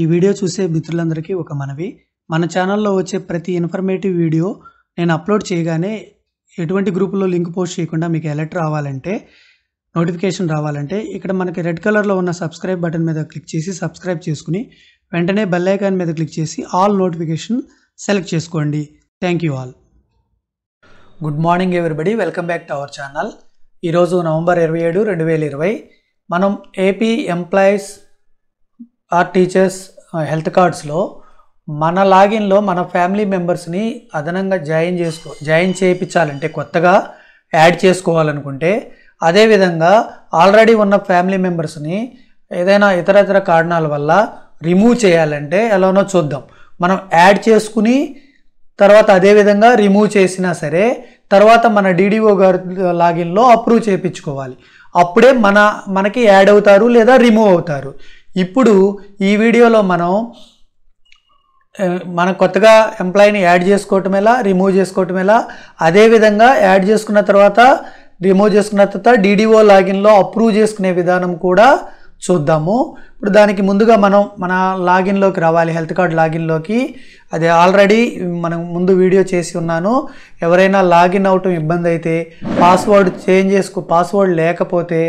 ఈ వీడియో చూసే మిత్రులందరికీ ఒక మనవి మన ఛానల్లో వచ్చే ప్రతి ఇన్ఫర్మేటివ్ వీడియో నేను అప్లోడ్ చేయగానే ఎటువంటి గ్రూపులో లింక్ పోస్ట్ చేయకుండా మీకు ఎలర్ట్ రావాలంటే నోటిఫికేషన్ రావాలంటే ఇక్కడ మనకి రెడ్ కలర్లో ఉన్న సబ్స్క్రైబ్ బటన్ మీద క్లిక్ చేసి సబ్స్క్రైబ్ చేసుకుని వెంటనే బెల్ ఐకాన్ మీద క్లిక్ చేసి ఆల్ నోటిఫికేషన్ సెలెక్ట్ చేసుకోండి thank you all good morning everybody welcome back to our channel ఈరోజు నవంబర్ ఇరవై ఏడు రెండు వేల ఇరవై మనం AP employees or teachers health కార్డ్స్లో మన లాగిన్లో మన ఫ్యామిలీ మెంబర్స్ని అదనంగా జాయిన్ చేసుకో జాయిన్ చేయించాలంటే కొత్తగా యాడ్ చేసుకోవాలనుకుంటే అదేవిధంగా ఆల్రెడీ ఉన్న ఫ్యామిలీ మెంబర్స్ని ఏదైనా ఇతర ఇతర కారణాల వల్ల రిమూవ్ చేయాలంటే ఎలానో చూద్దాం మనం యాడ్ చేసుకుని తర్వాత అదేవిధంగా రిమూవ్ చేసినా సరే తర్వాత మన డీడీఓ గారి లాగిన్లో అప్రూవ్ చేయించుకోవాలి అప్పుడే మన మనకి యాడ్ అవుతారు లేదా రిమూవ్ అవుతారు ఇప్పుడు ఈ వీడియోలో మనం మనం కొత్తగా ఎంప్లాయీని యాడ్ చేసుకోవటం ఎలా రిమూవ్ చేసుకోవటం ఎలా అదేవిధంగా యాడ్ చేసుకున్న తర్వాత రిమూవ్ చేసుకున్న తర్వాత డీడీఓ లాగిన్లో అప్రూవ్ చేసుకునే విధానం కూడా చూద్దాము ఇప్పుడు దానికి ముందుగా మనం మన లాగిన్లోకి రావాలి హెల్త్ కార్డ్ లాగిన్లోకి అది ఆల్రెడీ మనం ముందు వీడియో చేసి ఉన్నాను ఎవరైనా లాగిన్ అవటం ఇబ్బంది అయితే పాస్వర్డ్ చేంజ్ చేసుకో పాస్వర్డ్ లేకపోతే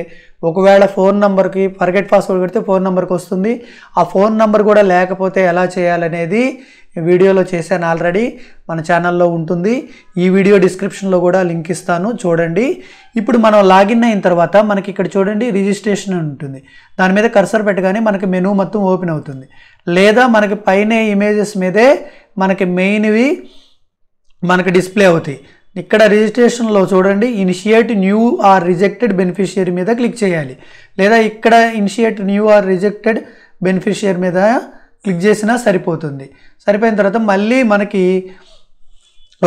ఒకవేళ ఫోన్ నెంబర్కి ఫర్గెట్ పాస్వర్డ్ పెడితే ఫోన్ నెంబర్కి వస్తుంది ఆ ఫోన్ నెంబర్ కూడా లేకపోతే ఎలా చేయాలనేది వీడియోలో చేశాను ఆల్రెడీ మన ఛానల్లో ఉంటుంది ఈ వీడియో డిస్క్రిప్షన్లో కూడా లింక్ ఇస్తాను చూడండి ఇప్పుడు మనం లాగిన్ అయిన తర్వాత మనకి ఇక్కడ చూడండి రిజిస్ట్రేషన్ ఉంటుంది దాని మీద కర్సర్ పెట్టగానే మనకి మెనూ మొత్తం ఓపెన్ అవుతుంది లేదా మనకి పైన ఇమేజెస్ మీదే మనకి మెయిన్వి మనకి డిస్ప్లే అవుతాయి ఇక్కడ రిజిస్ట్రేషన్లో చూడండి initiate new or rejected beneficiary మీద క్లిక్ చేయాలి లేదా ఇక్కడ initiate new or rejected beneficiary మీద క్లిక్ చేసినా సరిపోతుంది సరిపోయిన తర్వాత మళ్ళీ మనకి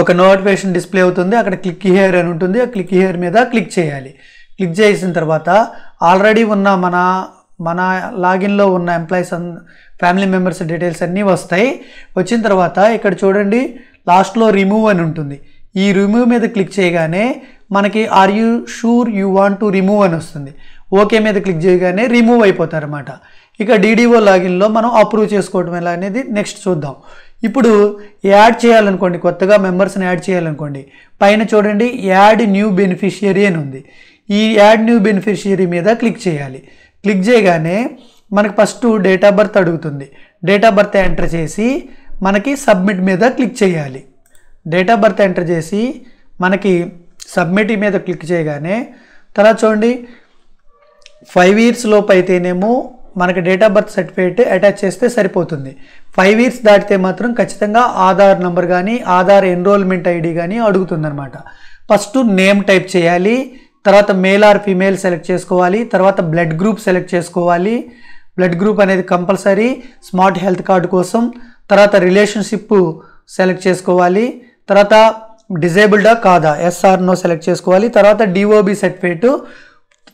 ఒక నోటిఫికేషన్ డిస్ప్లే అవుతుంది అక్కడ క్లిక్ హియర్ అని ఉంటుంది ఆ క్లిక్ హియర్ మీద క్లిక్ చేయాలి క్లిక్ చేసిన తర్వాత ఆల్రెడీ ఉన్న మన మన లాగిన్లో ఉన్న employees and family members details అన్నీ వస్తాయి వచ్చిన తర్వాత ఇక్కడ చూడండి లాస్ట్లో రిమూవ్ అని ఉంటుంది ఈ రిమూవ్ మీద క్లిక్ చేయగానే మనకి are you sure you want to remove అని వస్తుంది ఓకే మీద క్లిక్ చేయగానే రిమూవ్ అయిపోతారనమాట ఇక డీడీఓ లాగిన్లో మనం అప్రూవ్ చేసుకోవడం ఎలా అనేది నెక్స్ట్ చూద్దాం ఇప్పుడు యాడ్ చేయాలనుకోండి కొత్తగా మెంబర్స్ని యాడ్ చేయాలనుకోండి పైన చూడండి యాడ్ న్యూ బెనిఫిషియరీ అని ఉంది ఈ యాడ్ న్యూ బెనిఫిషియరీ మీద క్లిక్ చేయాలి క్లిక్ చేయగానే మనకు ఫస్ట్ డేట్ ఆఫ్ బర్త్ అడుగుతుంది డేట్ ఆఫ్ బర్త్ ఎంటర్ చేసి మనకి సబ్మిట్ మీద క్లిక్ చేయాలి డేట్ ఆఫ్ బర్త్ ఎంటర్ చేసి మనకి సబ్మిట్ మీద క్లిక్ చేయగానే తర్వాత చూడండి ఫైవ్ ఇయర్స్ లోపు అయితేనేమో మనకి date of birth certificate attach చేస్తే సరిపోతుంది ఫైవ్ ఇయర్స్ దాటితే మాత్రం ఖచ్చితంగా ఆధార్ నెంబర్ కానీ ఆధార్ ఎన్రోల్మెంట్ ఐడి కానీ అడుగుతుందనమాట ఫస్ట్ నేమ్ టైప్ చేయాలి తర్వాత మేల్ ఆర్ ఫీమేల్ సెలెక్ట్ చేసుకోవాలి తర్వాత బ్లడ్ గ్రూప్ సెలెక్ట్ చేసుకోవాలి బ్లడ్ గ్రూప్ అనేది కంపల్సరీ స్మార్ట్ హెల్త్ కార్డు కోసం తర్వాత రిలేషన్షిప్ సెలెక్ట్ చేసుకోవాలి తర్వాత డిజేబుల్డా కాదా ఎస్ఆర్ నో సెలెక్ట్ చేసుకోవాలి తర్వాత డిఓబి సర్టిఫికేట్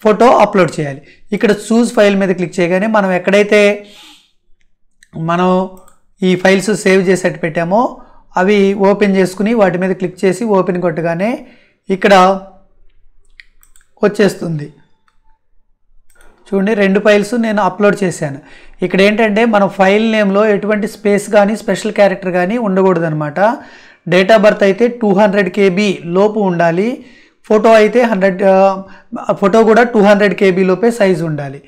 ఫోటో అప్లోడ్ చేయాలి ఇక్కడ చూస్ ఫైల్ మీద క్లిక్ చేయగానే మనం ఎక్కడైతే మనం ఈ ఫైల్స్ సేవ్ చేసేట్టు పెట్టామో అవి ఓపెన్ చేసుకుని వాటి మీద క్లిక్ చేసి ఓపెన్ కొట్టగానే ఇక్కడ వచ్చేస్తుంది చూడండి రెండు ఫైల్స్ నేను అప్లోడ్ చేశాను ఇక్కడ ఏంటంటే మనం ఫైల్ నేమ్లో ఎటువంటి స్పేస్ కానీ స్పెషల్ క్యారెక్టర్ కానీ ఉండకూడదు అనమాట డేట్ ఆఫ్ బర్త్ అయితే టూ హండ్రెడ్ కేబీ లోపు ఉండాలి ఫోటో అయితే హండ్రెడ్ ఫోటో కూడా టూ హండ్రెడ్ కేబీ లోపే సైజు ఉండాలి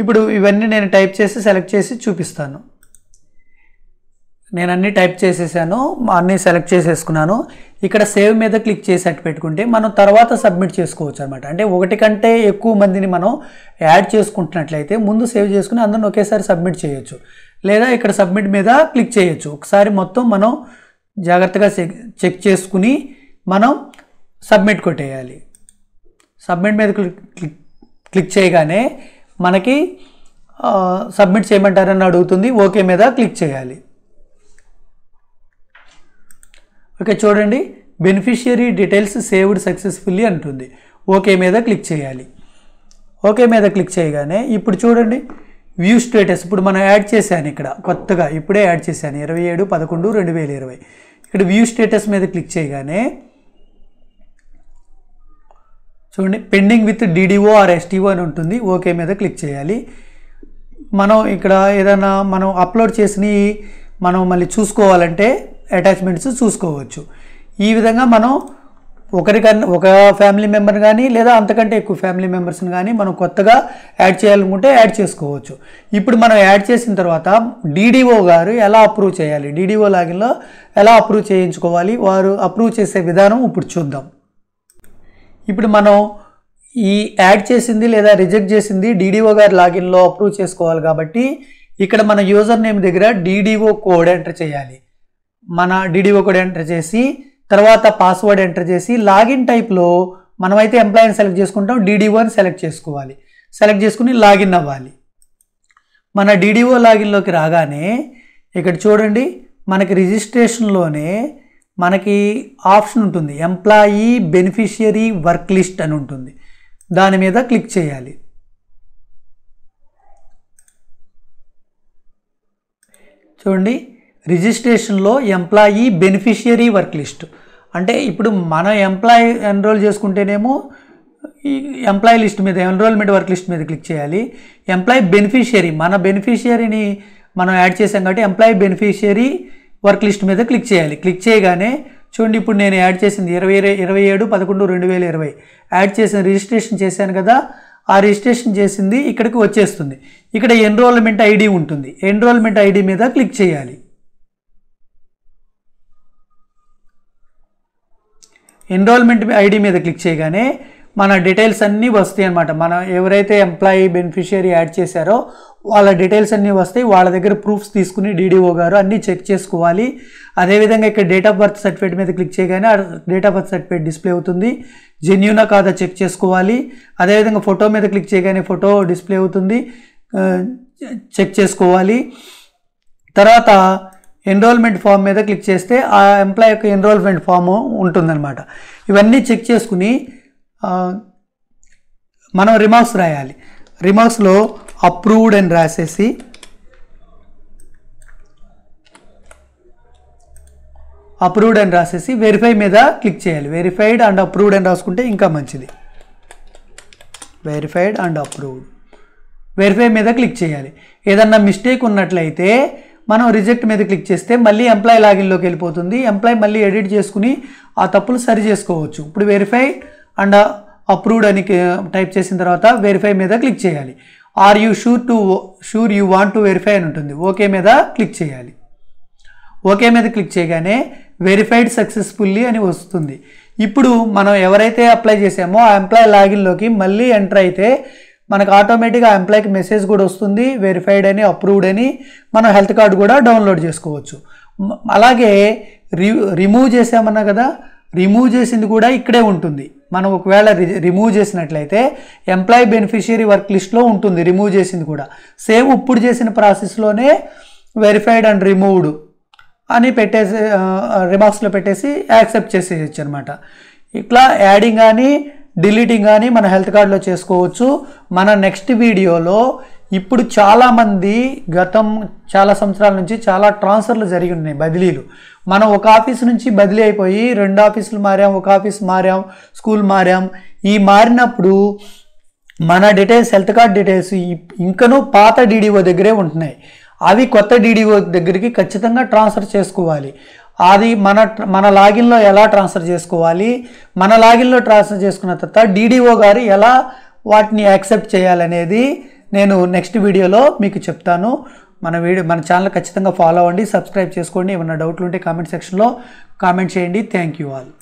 ఇప్పుడు ఇవన్నీ నేను టైప్ చేసి సెలెక్ట్ చేసి చూపిస్తాను నేను అన్నీ టైప్ చేసేసాను అన్నీ సెలెక్ట్ చేసేసుకున్నాను ఇక్కడ సేవ్ మీద క్లిక్ చేసి అట్టు పెట్టుకుంటే మనం తర్వాత సబ్మిట్ చేసుకోవచ్చు అనమాట అంటే ఒకటి కంటే ఎక్కువ మందిని మనం యాడ్ చేసుకుంటున్నట్లయితే ముందు సేవ్ చేసుకుని అందరిని ఒకేసారి సబ్మిట్ చేయొచ్చు లేదా ఇక్కడ సబ్మిట్ మీద క్లిక్ చేయొచ్చు ఒకసారి మొత్తం మనం జాగ్రత్తగా చెక్ చేసుకుని మనం సబ్మిట్ కొట్టేయాలి సబ్మిట్ మీద క్లిక్ క్లిక్ చేయగానే మనకి సబ్మిట్ చేయమంటారని అడుగుతుంది ఓకే మీద క్లిక్ చేయాలి ఓకే చూడండి బెనిఫిషియరీ డీటెయిల్స్ సేవ్డ్ సక్సెస్ఫుల్లీ అంటుంది ఓకే మీద క్లిక్ చేయాలి ఓకే మీద క్లిక్ చేయగానే ఇప్పుడు చూడండి వ్యూ స్టేటస్ ఇప్పుడు మనం యాడ్ చేశాను ఇక్కడ కొత్తగా ఇప్పుడే యాడ్ చేశాను ఇరవై ఏడు పదకొండు రెండు వేల ఇరవై ఇక్కడ వ్యూ స్టేటస్ మీద క్లిక్ చేయగానే చూడండి pending with DDO or STO అని ఉంటుంది ఓకే మీద క్లిక్ చేయాలి మనం ఇక్కడ ఏదైనా మనం అప్లోడ్ చేసిన మనం మళ్ళీ చూసుకోవాలంటే అటాచ్మెంట్స్ చూసుకోవచ్చు ఈ విధంగా మనం ఒకరికన్నా ఒక ఫ్యామిలీ మెంబర్ కానీ లేదా అంతకంటే ఎక్కువ ఫ్యామిలీ మెంబర్స్ని కానీ మనం కొత్తగా యాడ్ చేయాలనుకుంటే యాడ్ చేసుకోవచ్చు ఇప్పుడు మనం యాడ్ చేసిన తర్వాత డీడీఓ గారు ఎలా అప్రూవ్ చేయాలి డీడీఓ లాగిన్లో ఎలా అప్రూవ్ చేయించుకోవాలి వారు అప్రూవ్ చేసే విధానం ఇప్పుడు చూద్దాం ఇప్పుడు మనం ఈ యాడ్ చేసింది లేదా రిజెక్ట్ చేసింది డీడీఓ గారి లాగిన్లో అప్రూవ్ చేసుకోవాలి కాబట్టి ఇక్కడ మన యూజర్ నేమ్ దగ్గర డీడీఓ కోడ్ ఎంటర్ చేయాలి మన డీడీఓ కోడ్ ఎంటర్ చేసి తర్వాత పాస్వర్డ్ ఎంటర్ చేసి లాగిన్ టైప్లో మనమైతే ఎంప్లాయీని సెలెక్ట్ చేసుకుంటాం డీడీఓని సెలెక్ట్ చేసుకోవాలి సెలెక్ట్ చేసుకుని లాగిన్ అవ్వాలి మన డీడీఓ లాగిన్లోకి రాగానే ఇక్కడ చూడండి మనకి రిజిస్ట్రేషన్లోనే మనకి ఆప్షన్ ఉంటుంది ఎంప్లాయీ బెనిఫిషియరీ వర్క్ లిస్ట్ అని ఉంటుంది దాని మీద క్లిక్ చేయాలి చూడండి రిజిస్ట్రేషన్లో ఎంప్లాయీ బెనిఫిషియరీ వర్క్ లిస్ట్ అంటే ఇప్పుడు మన ఎంప్లాయీ ఎన్రోల్ చేసుకుంటేనేమో ఈ ఎంప్లాయీ లిస్ట్ మీద ఎన్రోల్మెంట్ వర్క్ లిస్ట్ మీద క్లిక్ చేయాలి ఎంప్లాయీ బెనిఫిషియరీ మన బెనిఫిషియరీని మనం యాడ్ చేసాం కాబట్టి ఎంప్లాయీ బెనిఫిషియరీ వర్క్ లిస్ట్ మీద క్లిక్ చేయాలి క్లిక్ చేయగానే చూడండి ఇప్పుడు నేను యాడ్ చేసింది ఇరవై ఇరవై ఏడు పదకొండు రెండు వేల ఇరవై యాడ్ చేసిన రిజిస్ట్రేషన్ చేశాను కదా ఆ రిజిస్ట్రేషన్ చేసింది ఇక్కడికి వచ్చేస్తుంది ఇక్కడ ఎన్రోల్మెంట్ ఐడి ఉంటుంది ఎన్రోల్మెంట్ ఐడి మీద క్లిక్ చేయాలి ఎన్రోల్మెంట్ ఐడి మీద క్లిక్ చేయగానే మన డీటెయిల్స్ అన్నీ వస్తాయి అనమాట మనం ఎవరైతే ఎంప్లాయీ బెనిఫిషియరీ యాడ్ చేశారో వాళ్ళ డీటెయిల్స్ అన్నీ వస్తాయి వాళ్ళ దగ్గర ప్రూఫ్స్ తీసుకుని డీడీఓ గారు అన్నీ చెక్ చేసుకోవాలి అదేవిధంగా ఇక్కడ డేట్ ఆఫ్ బర్త్ సర్టిఫికేట్ మీద క్లిక్ చేయగానే date of birth certificate display అవుతుంది జెన్యునా కాదా చెక్ చేసుకోవాలి అదేవిధంగా ఫోటో మీద క్లిక్ చేయగానే ఫోటో డిస్ప్లే అవుతుంది చెక్ చేసుకోవాలి తర్వాత ఎన్రోల్మెంట్ ఫామ్ మీద క్లిక్ చేస్తే ఆ ఎంప్లాయీ యొక్క ఎన్రోల్మెంట్ ఫామ్ ఉంటుందన్నమాట ఇవన్నీ చెక్ చేసుకుని మనం రిమార్క్స్ రాయాలి రిమార్క్స్లో అప్రూవ్డ్ అని రాసేసి అప్రూవ్డ్ అని రాసేసి వెరిఫై మీద క్లిక్ చేయాలి వెరిఫైడ్ అండ్ అప్రూవ్డ్ అని రాసుకుంటే ఇంకా మంచిది వెరిఫైడ్ అండ్ అప్రూవ్డ్ వెరిఫై మీద క్లిక్ చేయాలి ఏదన్నా మిస్టేక్ ఉన్నట్లయితే మనం రిజెక్ట్ మీద క్లిక్ చేస్తే మళ్ళీ ఎంప్లాయ్ లాగిన్లోకి వెళ్ళిపోతుంది ఎంప్లాయీ మళ్ళీ ఎడిట్ చేసుకుని ఆ తప్పులు సరి చేసుకోవచ్చు ఇప్పుడు వెరిఫైడ్ అండ్ అప్రూవ్డ్ అని టైప్ చేసిన తర్వాత వెరిఫై మీద క్లిక్ చేయాలి are you sure to sure you want to verify అని ఉంటుంది ఓకే మీద క్లిక్ చేయాలి ఓకే మీద క్లిక్ చేయగానే వెరిఫైడ్ సక్సెస్ఫుల్లీ అని వస్తుంది ఇప్పుడు మనం ఎవరైతే అప్లై చేసామో ఆ ఎంప్లాయ్ లాగిన్లోకి మళ్ళీ ఎంటర్ అయితే మనకు ఆటోమేటిక్గా ఆ ఎంప్లాయ్కి మెసేజ్ కూడా వస్తుంది వెరిఫైడ్ అని అప్రూవ్డ్ అని మనం హెల్త్ కార్డు కూడా డౌన్లోడ్ చేసుకోవచ్చు అలాగే రి రిమూవ్ చేసామన్నా కదా రిమూవ్ చేసింది కూడా ఇక్కడే ఉంటుంది మనం ఒకవేళ రిమూవ్ చేసినట్లయితే ఎంప్లాయీ బెనిఫిషియరీ వర్క్ లిస్ట్లో ఉంటుంది రిమూవ్ చేసింది కూడా సేమ్ ఇప్పుడు చేసిన ప్రాసెస్లోనే వెరిఫైడ్ అండ్ రిమూవ్డ్ అని పెట్టేసి రిమార్క్స్లో పెట్టేసి యాక్సెప్ట్ చేసేయచ్చు అనమాట ఇట్లా యాడింగ్ కానీ డిలీటింగ్ కానీ మన హెల్త్ కార్డులో చేసుకోవచ్చు మన నెక్స్ట్ వీడియోలో ఇప్పుడు చాలామంది గతం చాలా సంవత్సరాల నుంచి చాలా ట్రాన్స్ఫర్లు జరిగి ఉన్నాయి బదిలీలు మనం ఒక ఆఫీస్ నుంచి బదిలీ అయిపోయి రెండు ఆఫీసులు మారాం ఒక ఆఫీస్ మారాం స్కూల్ మారాం ఈ మారినప్పుడు మన డీటెయిల్స్ హెల్త్ కార్డ్ డీటెయిల్స్ ఇంకనూ పాత డీడీఓ దగ్గరే ఉంటున్నాయి అవి కొత్త డీడీఓ దగ్గరికి ఖచ్చితంగా ట్రాన్స్ఫర్ చేసుకోవాలి అది మన మన లాగిన్లో ఎలా ట్రాన్స్ఫర్ చేసుకోవాలి మన లాగిన్లో ట్రాన్స్ఫర్ చేసుకున్న తర్వాత డీడీఓ గారు ఎలా వాటిని యాక్సెప్ట్ చేయాలనేది నేను నెక్స్ట్ వీడియోలో మీకు చెప్తాను మన వీడియో మన ఛానల్ ఖచ్చితంగా ఫాలో అవ్వండి సబ్స్క్రైబ్ చేసుకోండి ఏమైనా డౌట్లు ఉంటే కామెంట్ సెక్షన్లో కామెంట్ చేయండి థ్యాంక్ యూ ఆల్